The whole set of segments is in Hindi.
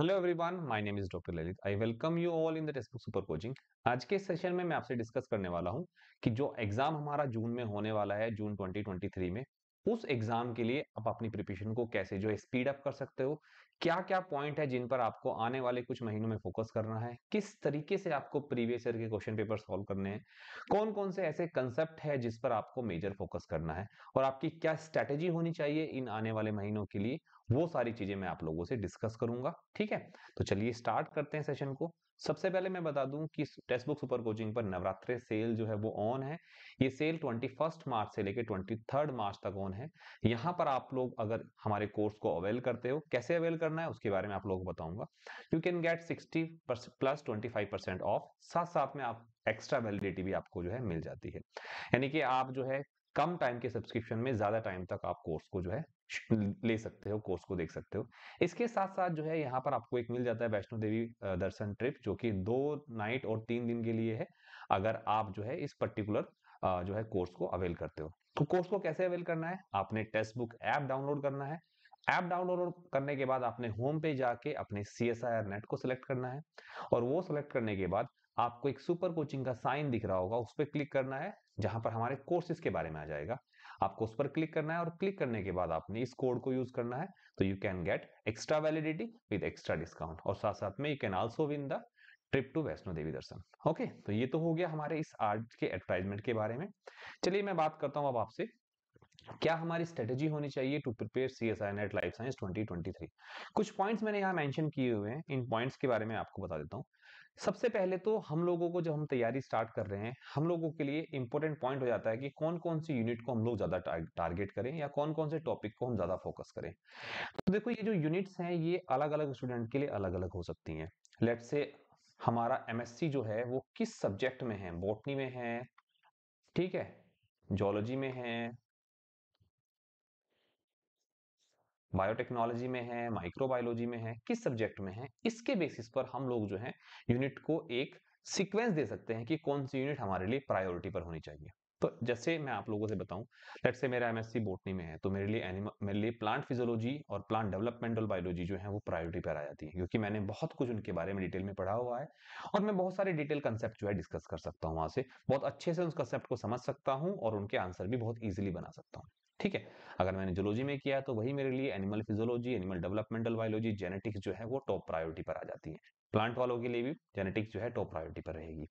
hello everyone my name is doctor Lalit I welcome you all in the text super coaching आज के सेशन में मैं आपसे डिस्कस करने वाला हूं कि जो एग्जाम हमारा जून में होने वाला है जून 2023 में उस एग्जाम के लिए आप अपनी प्रिपरेशन को कैसे जो है स्पीड अप कर सकते हो क्या क्या पॉइंट है जिन पर आपको आने वाले कुछ महीनों में फोकस करना है किस तरीके से आपको प्रीवियस ईयर के क्वेश्चन पेपर सॉल्व करने हैं कौन कौन से ऐसे कंसेप्ट है जिस पर आपको मेजर फोकस करना है और आपकी क्या स्ट्रेटेजी होनी चाहिए इन आने वाले महीनों के लिए वो सारी चीजें मैं आप लोगों से डिस्कस करूंगा ठीक है तो चलिए स्टार्ट करते हैं सेशन को सबसे पहले मैं बता दूं कि टेक्स्ट बुक सुपर कोचिंग पर नवरात्र सेल जो है वो ऑन है ये सेल 21 मार्च से लेकर 23 मार्च तक ऑन है यहाँ पर आप लोग अगर हमारे कोर्स को अवेल करते हो कैसे अवेल करना है उसके बारे में आप लोगों को बताऊंगा you can get 60 plus 25 percent of साथ साथ में आप एक्स्ट्रा वैलिडिटी भी आपको जो है मिल जाती है यानी कि आप जो है कम टाइम के सब्सक्रिप्शन में ज्यादा टाइम तक आप कोर्स को जो है ले सकते हो कोर्स को देख सकते हो इसके साथ साथ जो है यहाँ पर आपको एक मिल जाता है वैष्णो देवी दर्शन ट्रिप जो कि दो नाइट और तीन दिन के लिए है अगर आप जो है इस पर्टिकुलर जो है कोर्स को अवेल करते हो तो कोर्स को कैसे अवेल करना है आपने टेक्स्ट बुक ऐप डाउनलोड करना है ऐप डाउनलोड करने के बाद आपने होम पे जाके अपने C S I R NET को सिलेक्ट करना है और वो सिलेक्ट करने के बाद आपको एक सुपर कोचिंग का साइन दिख रहा होगा उस पर क्लिक करना है जहां पर हमारे कोर्सेज के बारे में आ जाएगा आपको उस पर क्लिक करना है और क्लिक करने के बाद आपने इस कोड को यूज करना है तो you can get extra validity with extra discount और साथ साथ में you can also win the trip to Vaishno Devi दर्शन ओके तो ये तो हो गया हमारे इस आर्ट के एडवर्टाइजमेंट के बारे में चलिए मैं बात करता हूँ अब आपसे क्या हमारी स्ट्रेटेजी होनी चाहिए to prepare C S I NET life science 2023 कुछ पॉइंट्स मैंने यहाँ मेंशन किए हुए हैं इन पॉइंट्स के बारे में आपको बता देता हूँ सबसे पहले तो हम लोगों को जब हम तैयारी स्टार्ट कर रहे हैं हम लोगों के लिए इंपॉर्टेंट पॉइंट हो जाता है कि कौन कौन सी यूनिट को हम लोग ज्यादा टारगेट करें या कौन कौन से टॉपिक को हम ज्यादा फोकस करें तो देखो ये जो यूनिट्स हैं ये अलग अलग स्टूडेंट के लिए अलग अलग हो सकती हैं लेट से हमारा सी जो है वो किस सब्जेक्ट में है बॉटनी में है ठीक है जोलॉजी में है बायोटेक्नोलॉजी में है माइक्रोबायोलॉजी में है किस सब्जेक्ट में है इसके बेसिस पर हम लोग जो है यूनिट को एक सीक्वेंस दे सकते हैं कि कौन सी यूनिट हमारे लिए प्रायोरिटी पर होनी चाहिए तो जैसे मैं आप लोगों से बताऊं लेट से मेरा एमएससी बोटनी में है तो मेरे लिए एनिमल मेरे लिए प्लांट फिजियोलॉजी और प्लांट डेवलपमेंटल बायोलॉजी जो है वो प्रायोरिटी पर आ जाती है क्योंकि मैंने बहुत कुछ उनके बारे में डिटेल में पढ़ा हुआ है और मैं बहुत सारे डिटेल कंसेप्ट जो है डिस्कस कर सकता हूँ वहां से बहुत अच्छे से उस कंसेप्ट को समझ सकता हूँ और उनके आंसर भी बहुत ईजिली बना सकता हूँ ठीक है अगर मैंने जोलॉजी में किया तो वही मेरे लिए animal physiology animal developmental biology genetics जो है वो टॉप प्रायोरिटी पर आ जाती है प्लांट वालों के लिए भी जेनेटिक्स जो है टॉप प्रायोरिटी पर रहेगी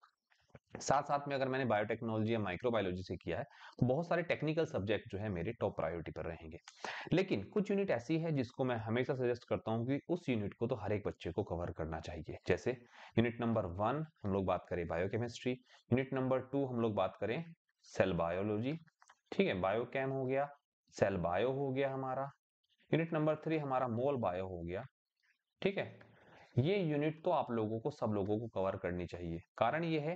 साथ साथ में अगर मैंने बायोटेक्नोलॉजी या माइक्रोबायोलॉजी से किया है तो बहुत सारे टेक्निकल सब्जेक्ट जो है मेरे टॉप प्रायोरिटी पर रहेंगे लेकिन कुछ यूनिट ऐसी है जिसको मैं हमेशा सजेस्ट करता हूँ कि उस यूनिट को तो हर एक बच्चे को कवर करना चाहिए जैसे यूनिट नंबर वन हम लोग बात करें बायोकेमिस्ट्री यूनिट नंबर टू हम लोग बात करें सेल बायोलॉजी ठीक है बायोकेम हो गया सेल बायो हो गया हमारा यूनिट नंबर थ्री हमारा मोल बायो हो गया ठीक है ये यूनिट तो आप लोगों को सब लोगों को कवर करनी चाहिए कारण ये है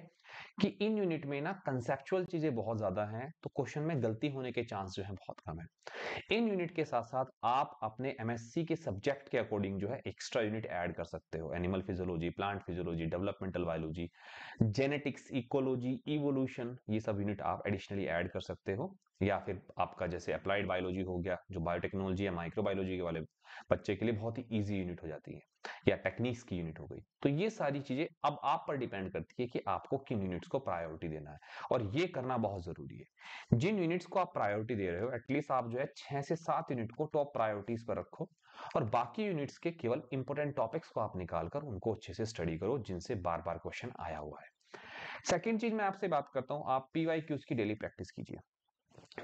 कि इन यूनिट में ना कंसेप्चुअल चीजें बहुत ज्यादा हैं तो क्वेश्चन में गलती होने के चांस जो है बहुत कम है इन यूनिट के साथ साथ आप अपने एमएससी के सब्जेक्ट के अकॉर्डिंग जो है एक्स्ट्रा यूनिट ऐड कर सकते हो animal physiology plant physiology developmental biology genetics ecology evolution ये सब यूनिट आप एडिशनली ऐड कर सकते हो या फिर आपका जैसे अप्लाइड बायोलॉजी हो गया जो बायोटेक्नोलॉजी या माइक्रोबायोलॉजी के वाले बच्चे के लिए बहुत ही ईजी यूनिट हो जाती है या टेक्निक्स की यूनिट हो गई तो ये सारी चीजें अब आप पर डिपेंड करती है कि आपको किन यूनिट्स को प्रायोरिटी देना है और ये करना बहुत जरूरी है जिन यूनिट्स को आप प्रायोरिटी दे रहे हो एटलीस्ट आप जो है छह से सात यूनिट को टॉप प्रायोरिटीज पर रखो और बाकी यूनिट्स के केवल इंपोर्टेंट टॉपिक्स को आप निकालकर उनको अच्छे से स्टडी करो जिनसे बार बार क्वेश्चन आया हुआ है सेकेंड चीज मैं आपसे बात करता हूं आप पीवाई की डेली प्रैक्टिस कीजिए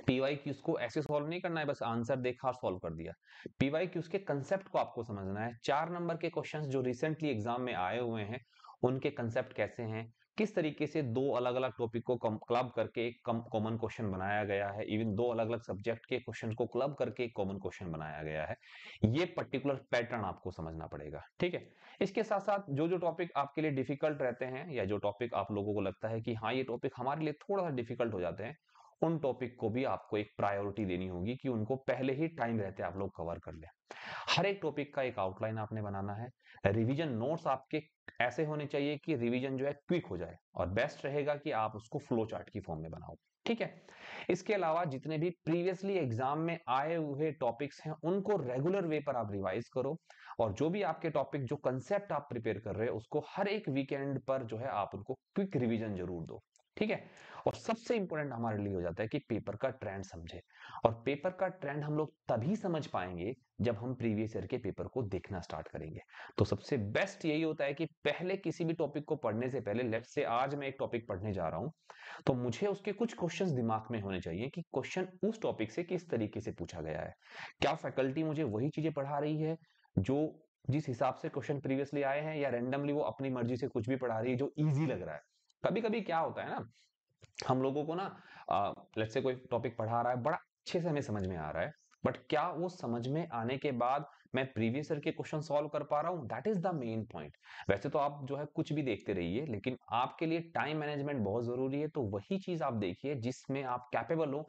पीवाई क्यूज को ऐसे सॉल्व नहीं करना है बस आंसर देखा और सॉल्व कर दिया पीवाई क्यूज के कंसेप्ट को आपको समझना है चार नंबर के क्वेश्चन जो रिसेंटली एग्जाम में आए हुए हैं उनके कंसेप्ट कैसे हैं किस तरीके से दो अलग अलग टॉपिक को क्लब करके एक कॉमन क्वेश्चन बनाया गया है इवन दो अलग अलग सब्जेक्ट के क्वेश्चन को क्लब करके एक कॉमन क्वेश्चन बनाया गया है ये पर्टिकुलर पैटर्न आपको समझना पड़ेगा ठीक है इसके साथ साथ जो जो टॉपिक आपके लिए डिफिकल्ट रहते हैं या जो टॉपिक आप लोगों को लगता है कि हाँ ये टॉपिक हमारे लिए थोड़ा सा डिफिकल्ट हो जाते हैं उन टॉपिक को भी आपको एक प्रायोरिटी देनी होगी कि उनको पहले ही टाइम रहते आप लोग कवर कर लें हर एक टॉपिक का एक आउटलाइन आपने बनाना है रिवीजन नोट्स आपके ऐसे होने चाहिए कि रिवीजन जो है क्विक हो जाए और बेस्ट रहेगा कि आप उसको फ्लो चार्ट की फॉर्म में बनाओ ठीक है इसके अलावा जितने भी प्रीवियसली एग्जाम में आए हुए टॉपिक्स हैं उनको रेगुलर वे पर आप रिवाइज करो और जो भी आपके टॉपिक जो कंसेप्ट आप प्रिपेयर कर रहे हो उसको हर एक वीकेंड पर जो है आप उनको क्विक रिवीजन जरूर दो ठीक है और सबसे इंपॉर्टेंट हमारे लिए हो जाता है कि पेपर का ट्रेंड समझे और पेपर का ट्रेंड हम लोग तभी समझ पाएंगे जब हम प्रीवियस ईयर के पेपर को देखना स्टार्ट करेंगे तो सबसे बेस्ट यही होता है कि पहले किसी भी टॉपिक को पढ़ने से पहले लेट से आज मैं एक टॉपिक पढ़ने जा रहा हूं तो मुझे उसके कुछ क्वेश्चंस दिमाग में होने चाहिए कि क्वेश्चन उस टॉपिक से किस तरीके से पूछा गया है क्या फैकल्टी मुझे वही चीजें पढ़ा रही है जो जिस हिसाब से क्वेश्चन प्रीवियसली आए हैं या रेंडमली वो अपनी मर्जी से कुछ भी पढ़ा रही है जो इजी लग रहा है कभी कभी क्या होता है ना हम लोगों को ना लेट से कोई टॉपिक पढ़ा रहा है बड़ा अच्छे से हमें समझ में आ रहा है बट क्या वो समझ में आने के बाद मैं प्रीवियस ईयर के क्वेश्चन सॉल्व कर पा रहा हूँ that is the main point वैसे तो आप जो है कुछ भी देखते रहिए लेकिन आपके लिए टाइम मैनेजमेंट बहुत जरूरी है तो वही चीज आप देखिए जिसमें आप कैपेबल हो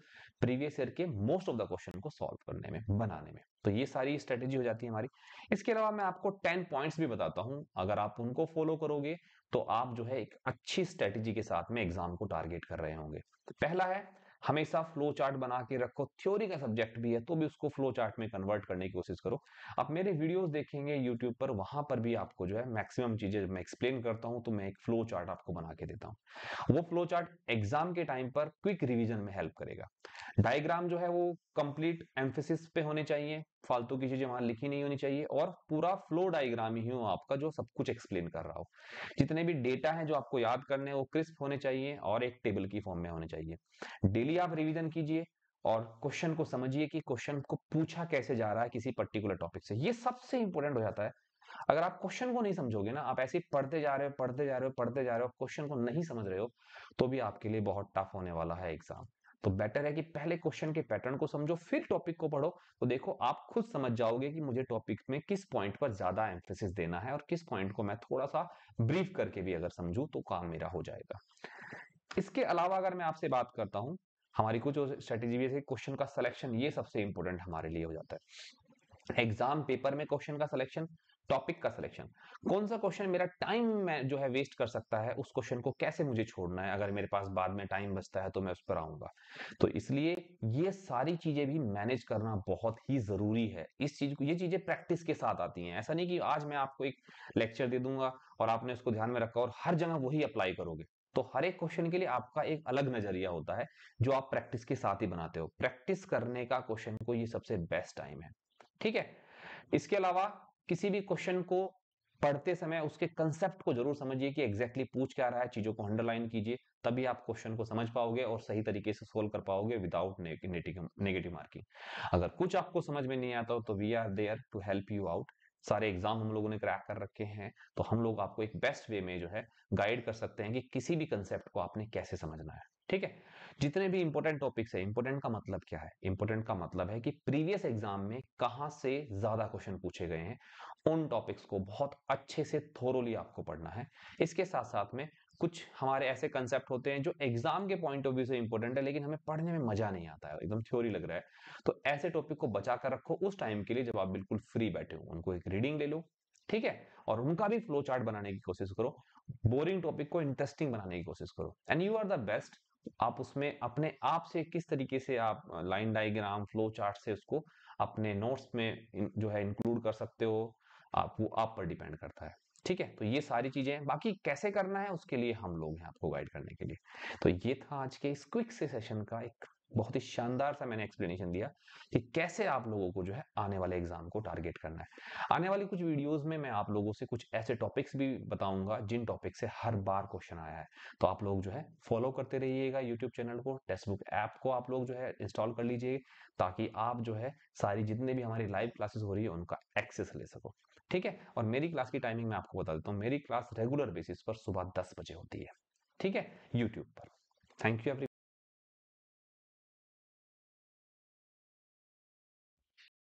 प्रीवियस ईयर के मोस्ट ऑफ द क्वेश्चन को सॉल्व करने में बनाने में तो ये सारी स्ट्रेटेजी हो जाती है हमारी इसके अलावा मैं आपको टेन पॉइंट्स भी बताता हूँ अगर आप उनको फॉलो करोगे तो आप जो है एक अच्छी स्ट्रेटेजी के साथ में एग्जाम को टारगेट कर रहे होंगे पहला है हमेशा फ्लो चार्ट बना के रखो थ्योरी का सब्जेक्ट भी है तो भी उसको फ्लो चार्ट में कन्वर्ट करने की कोशिश करो आप मेरे वीडियोस देखेंगे यूट्यूब पर वहां पर भी आपको जो है मैक्सिमम चीजें मैं एक्सप्लेन करता हूं तो मैं एक फ्लो चार्ट आपको बना के देता हूं वो फ्लो चार्ट एग्जाम के टाइम पर क्विक रिविजन में हेल्प करेगा डायग्राम जो है वो कंप्लीट एम्फेसिस पे होने चाहिए फालतू की चीजें वहां लिखी नहीं होनी चाहिए और पूरा फ्लो डायग्राम ही हो आपका जो सब कुछ एक्सप्लेन कर रहा हो जितने भी डेटा है जो आपको याद करने वो क्रिस्प होने चाहिए और एक टेबल की फॉर्म में होने चाहिए डेली आप रिविजन कीजिए और क्वेश्चन को समझिए कि क्वेश्चन को पूछा कैसे जा रहा है किसी पर्टिकुलर टॉपिक से ये सबसे इंपॉर्टेंट हो जाता है अगर आप क्वेश्चन को नहीं समझोगे ना आप ऐसे पढ़ते जा रहे हो पढ़ते जा रहे हो पढ़ते जा रहे हो क्वेश्चन को नहीं समझ रहे हो तो भी आपके लिए बहुत टफ होने वाला है एग्जाम तो बेटर है कि पहले क्वेश्चन के पैटर्न को समझो फिर टॉपिक को पढ़ो तो देखो आप खुद समझ जाओगे कि मुझे टॉपिक में किस पॉइंट पर ज्यादा एम्फोसिस देना है और किस पॉइंट को मैं थोड़ा सा ब्रीफ करके भी अगर समझू तो काम मेरा हो जाएगा इसके अलावा अगर मैं आपसे बात करता हूं हमारी कुछ स्ट्रेटेजी भी क्वेश्चन का सिलेक्शन ये सबसे इंपॉर्टेंट हमारे लिए हो जाता है एग्जाम पेपर में क्वेश्चन का सिलेक्शन टॉपिक का सिलेक्शन कौन सा क्वेश्चन मेरा टाइम जो है वेस्ट कर सकता है उस क्वेश्चन को कैसे मुझे छोड़ना है अगर मेरे पास बाद में टाइम बचता है तो मैं उस पर आऊंगा तो इसलिए ये सारी चीजें भी मैनेज करना बहुत ही जरूरी है इस चीज को ये चीजें प्रैक्टिस के साथ आती हैं ऐसा नहीं कि आज मैं आपको एक लेक्चर दे दूंगा और आपने उसको ध्यान में रखा और हर जगह वही अप्लाई करोगे तो हर एक क्वेश्चन के लिए आपका एक अलग नजरिया होता है जो आप प्रैक्टिस के साथ ही बनाते हो प्रैक्टिस करने का क्वेश्चन को ये सबसे बेस्ट टाइम है ठीक है इसके अलावा किसी भी क्वेश्चन को पढ़ते समय उसके कंसेप्ट को जरूर समझिए कि एग्जैक्टली पूछ क्या रहा है चीजों को अंडरलाइन कीजिए तभी आप क्वेश्चन को समझ पाओगे और सही तरीके से सोल्व कर पाओगे विदाउट नेगेटिव मार्किंग अगर कुछ आपको समझ में नहीं आता हो तो we are there to help you out सारे एग्जाम हम लोगों ने क्रैक कर रखे हैं तो हम लोग आपको एक बेस्ट वे में जो है गाइड कर सकते हैं कि किसी भी कंसेप्ट को आपने कैसे समझना है ठीक है जितने भी इंपॉर्टेंट टॉपिक्स है इंपॉर्टेंट का मतलब क्या है इंपॉर्टेंट का मतलब है कि प्रीवियस एग्जाम में कहां से ज्यादा क्वेश्चन पूछे गए हैं उन टॉपिक्स को बहुत अच्छे से थोरोली आपको पढ़ना है इसके साथ साथ में कुछ हमारे ऐसे कंसेप्ट होते हैं जो एग्जाम के पॉइंट ऑफ व्यू से इंपॉर्टेंट है लेकिन हमें पढ़ने में मजा नहीं आता है एकदम थ्योरी लग रहा है तो ऐसे टॉपिक को बचा कर रखो उस टाइम के लिए जब आप बिल्कुल फ्री बैठे हो उनको एक रीडिंग ले लो ठीक है और उनका भी फ्लो चार्ट बनाने की कोशिश करो बोरिंग टॉपिक को इंटरेस्टिंग बनाने की कोशिश करो and you are the best आप उसमें अपने आप से किस तरीके से आप लाइन डायग्राम फ्लो चार्ट से उसको अपने नोट्स में जो है इंक्लूड कर सकते हो आप वो आप पर डिपेंड करता है ठीक है तो ये सारी चीजें हैं बाकी कैसे करना है उसके लिए हम लोग हैं आपको गाइड करने के लिए तो ये था आज के इस क्विक से सेशन का एक बहुत ही शानदार सा मैंने एक्सप्लेनेशन दिया कि कैसे आप लोगों को जो है आने वाले एग्जाम को टारगेट करना है आने वाली कुछ वीडियोस में मैं आप लोगों से कुछ ऐसे टॉपिक्स भी बताऊंगा जिन टॉपिक से हर बार क्वेश्चन आया है तो आप लोग जो है फॉलो करते रहिएगा यूट्यूब चैनल को टेक्स्ट बुक ऐप को आप लोग जो है इंस्टॉल कर लीजिए ताकि आप जो है सारी जितने भी हमारी लाइव क्लासेस हो रही है उनका एक्सेस ले सको ठीक है और मेरी क्लास की टाइमिंग मैं आपको बता देता हूँ मेरी क्लास रेगुलर बेसिस पर सुबह दस बजे होती है ठीक है यूट्यूब पर थैंक यू एवरी